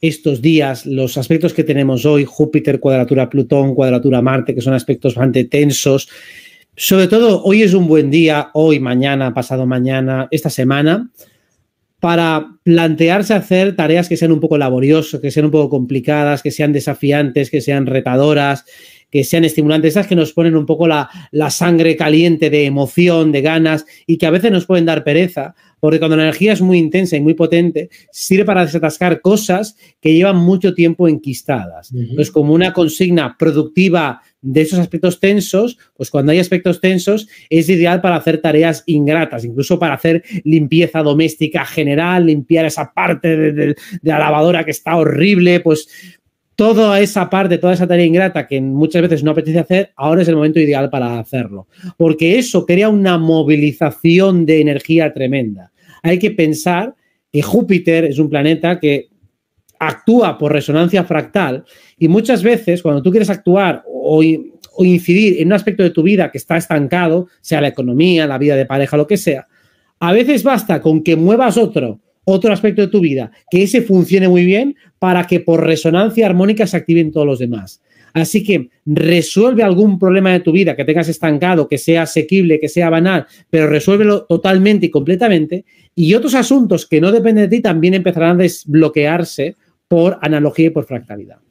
estos días, los aspectos que tenemos hoy, Júpiter, cuadratura Plutón, cuadratura Marte, que son aspectos bastante tensos. Sobre todo, hoy es un buen día, hoy, mañana, pasado mañana, esta semana, para plantearse hacer tareas que sean un poco laboriosas, que sean un poco complicadas, que sean desafiantes, que sean retadoras, que sean estimulantes, esas que nos ponen un poco la, sangre caliente de emoción, de ganas y que a veces nos pueden dar pereza, porque cuando la energía es muy intensa y muy potente, sirve para desatascar cosas que llevan mucho tiempo enquistadas. Es como una consigna productiva de esos aspectos tensos, pues cuando hay aspectos tensos es ideal para hacer tareas ingratas, incluso para hacer limpieza doméstica general, limpiar esa parte de, la lavadora que está horrible, pues toda esa parte, toda esa tarea ingrata que muchas veces no apetece hacer, ahora es el momento ideal para hacerlo, porque eso crea una movilización de energía tremenda. Hay que pensar que Júpiter es un planeta que actúa por resonancia fractal y muchas veces cuando tú quieres actuar o, incidir en un aspecto de tu vida que está estancado, sea la economía, la vida de pareja, lo que sea, a veces basta con que muevas otro, otro aspecto de tu vida, que ese funcione muy bien para que por resonancia armónica se activen todos los demás. Así que resuelve algún problema de tu vida que tengas estancado, que sea asequible, que sea banal, pero resuélvelo totalmente y completamente. Y otros asuntos que no dependen de ti también empezarán a desbloquearse por analogía y por fractalidad.